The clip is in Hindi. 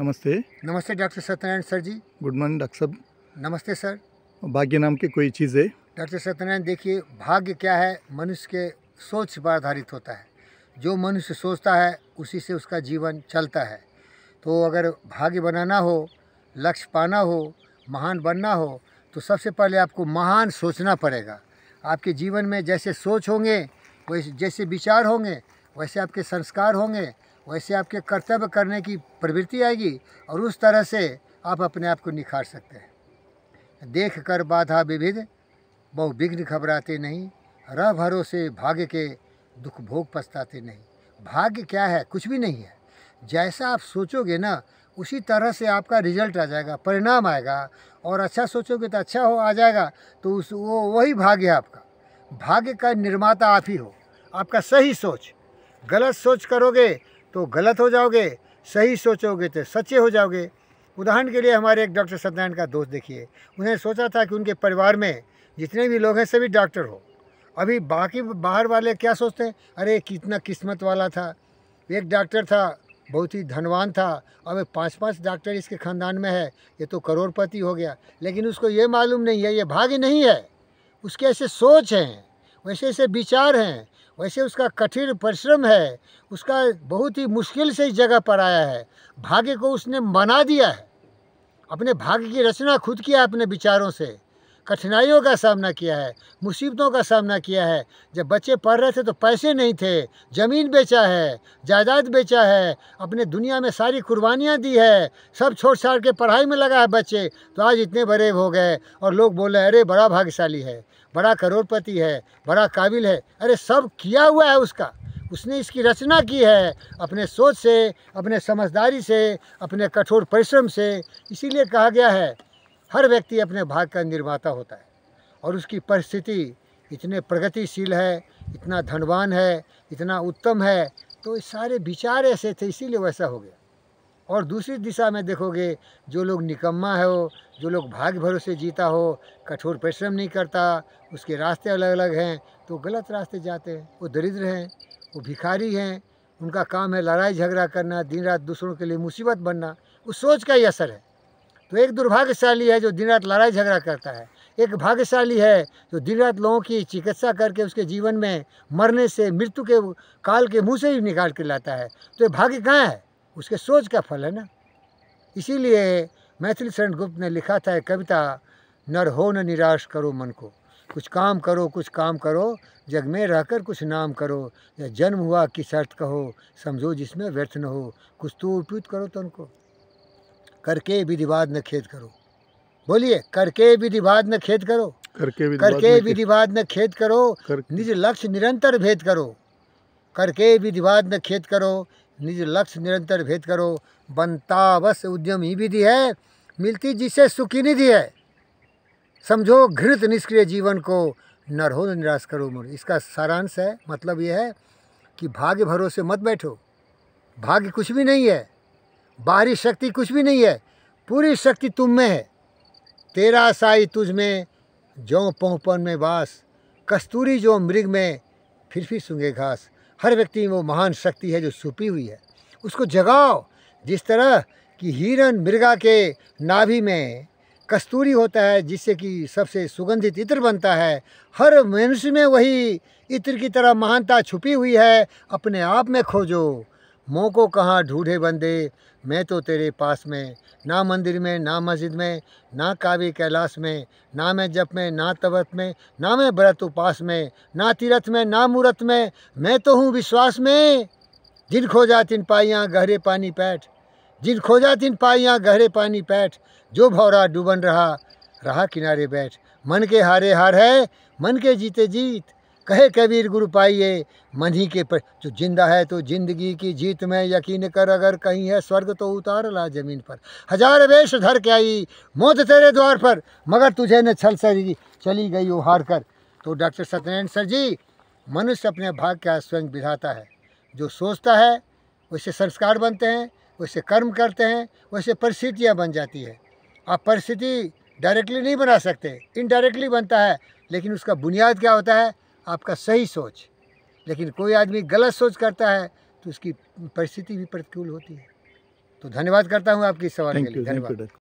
नमस्ते नमस्ते doctor Satyanarayan sir ji good morning doctor साहब नमस्ते सर भाग्य नाम की कोई चीज़ है डॉक्टर सत्यनारायण देखिए भाग्य क्या है मनुष्य के सोच पर आधारित होता है जो मनुष्य सोचता है उसी से उसका जीवन चलता है तो अगर भाग्य बनाना हो लक्ष्य पाना हो महान बनना हो तो सबसे पहले आपको महान सोचना पड़ेगा आपके जीवन में जैसे सोच होंगे वैसे जैसे विचार होंगे वैसे आपके संस्कार होंगे वैसे आपके कर्तव्य करने की प्रवृत्ति आएगी और उस तरह से आप अपने आप को निखार सकते हैं देख कर बाधा विविध बहुविघ्न घबराते नहीं रह भरोसे भाग्य के दुख भोग पछताते नहीं भाग्य क्या है कुछ भी नहीं है जैसा आप सोचोगे ना उसी तरह से आपका रिजल्ट आ जाएगा परिणाम आएगा और अच्छा सोचोगे तो अच्छा हो आ जाएगा तो उस वो वही भाग्य है आपका भाग्य का निर्माता आप ही हो आपका सही सोच गलत सोच करोगे तो गलत हो जाओगे सही सोचोगे तो सच्चे हो जाओगे उदाहरण के लिए हमारे एक डॉक्टर सत्यनारायण का दोस्त देखिए उन्हें सोचा था कि उनके परिवार में जितने भी लोग हैं सभी डॉक्टर हो अभी बाकी बाहर वाले क्या सोचते हैं अरे कितना किस्मत वाला था एक डॉक्टर था बहुत ही धनवान था अब पांच पांच डॉक्टर इसके ख़ानदान में है ये तो करोड़पति हो गया लेकिन उसको ये मालूम नहीं है ये भाग्य नहीं है उसके ऐसे सोच हैं वैसे ऐसे विचार हैं वैसे उसका कठिन परिश्रम है उसका बहुत ही मुश्किल से इस जगह पर आया है भाग्य को उसने मना दिया है अपने भाग्य की रचना खुद किया अपने विचारों से कठिनाइयों का सामना किया है मुसीबतों का सामना किया है जब बच्चे पढ़ रहे थे तो पैसे नहीं थे ज़मीन बेचा है जायदाद बेचा है अपने दुनिया में सारी कुर्बानियाँ दी है सब छोड़ छाड़ के पढ़ाई में लगा है बच्चे तो आज इतने बड़े हो गए और लोग बोल रहे हैं अरे बड़ा भाग्यशाली है बड़ा करोड़पति है बड़ा काबिल है अरे सब किया हुआ है उसका उसने इसकी रचना की है अपने सोच से अपने समझदारी से अपने कठोर परिश्रम से इसीलिए कहा गया है हर व्यक्ति अपने भाग का निर्माता होता है और उसकी परिस्थिति इतने प्रगतिशील है इतना धनवान है इतना उत्तम है तो सारे विचार ऐसे थे इसीलिए वैसा हो गया और दूसरी दिशा में देखोगे जो लोग निकम्मा है हो जो लोग भाग भरोसे जीता हो कठोर परिश्रम नहीं करता उसके रास्ते अलग अलग हैं तो गलत रास्ते जाते हैं वो दरिद्र हैं वो भिखारी हैं उनका काम है लड़ाई झगड़ा करना दिन रात दूसरों के लिए मुसीबत बनना उस सोच का ही असर है तो एक दुर्भाग्यशाली है जो दिन रात लड़ाई झगड़ा करता है एक भाग्यशाली है जो दिन रात लोगों की चिकित्सा करके उसके जीवन में मरने से मृत्यु के काल के मुंह से ही निकाल के लाता है तो ये भाग्य कहाँ है उसके सोच का फल है ना इसीलिए मैथिली शरण गुप्त ने लिखा था कविता नर हो न निराश करो मन को कुछ काम करो कुछ काम करो जग में रहकर कुछ नाम करो या जन्म हुआ किस अर्थ कहो समझो जिसमें व्यर्थ न हो कुछ तो उपयुक्त करो तो उनको करके विधिवाद न खेद करो बोलिए करके विधिवाद न खेद करो करके करके विधिवाद न खेद करो निज लक्ष्य निरंतर भेद करो करके विधिवाद न खेद करो निज लक्ष्य निरंतर भेद करो बनतावश उद्यम ही विधि है मिलती जिसे सुखी निधि है समझो घृत निष्क्रिय जीवन को नरहो निराश करो मुर इसका सारांश है मतलब यह है कि भाग्य भरोसे मत बैठो भाग्य कुछ भी नहीं है बाहरी शक्ति कुछ भी नहीं है पूरी शक्ति तुम में है तेरा साई तुझ में जो पहुपन में बास कस्तूरी जो मृग में फिर भी सूंगे घास हर व्यक्ति में वो महान शक्ति है जो छुपी हुई है उसको जगाओ जिस तरह कि हिरन मृगा के नाभि में कस्तूरी होता है जिससे कि सबसे सुगंधित इत्र बनता है हर मनुष्य में वही इत्र की तरह महानता छुपी हुई है अपने आप में खोजो मोको को कहाँ ढूंढे बंदे मैं तो तेरे पास में ना मंदिर में ना मस्जिद में ना काव्य कैलाश में ना मैं जप में ना तवत में ना मैं व्रत उपास में ना तीर्थ में ना मूर्त में मैं तो हूँ विश्वास में जिन खोजा तिन पाइयाँ गहरे पानी पैठ जिन खोजा तिन पाइयाँ गहरे पानी पैठ जो भौरा डूबन रहा रहा किनारे बैठ मन के हारे हार है मन के जीते जीत कहे कबीर गुरु पाइए मन ही के पर जो जिंदा है तो जिंदगी की जीत में यकीन कर अगर कहीं है स्वर्ग तो उतार ला जमीन पर हजार वेश धर के आई मौत तेरे द्वार पर मगर तुझे न छल जी चली गई वो हार कर तो डॉक्टर सत्यनारायण सर जी मनुष्य अपने भाग का स्वयं विधाता है जो सोचता है वैसे संस्कार बनते हैं वैसे कर्म करते हैं वैसे परिस्थितियाँ बन जाती है आप परिस्थिति डायरेक्टली नहीं बना सकते इनडायरेक्टली बनता है लेकिन उसका बुनियाद क्या होता है आपका सही सोच लेकिन कोई आदमी गलत सोच करता है तो उसकी परिस्थिति भी प्रतिकूल होती है तो धन्यवाद करता हूँ आपकी सवाल के लिए धन्यवाद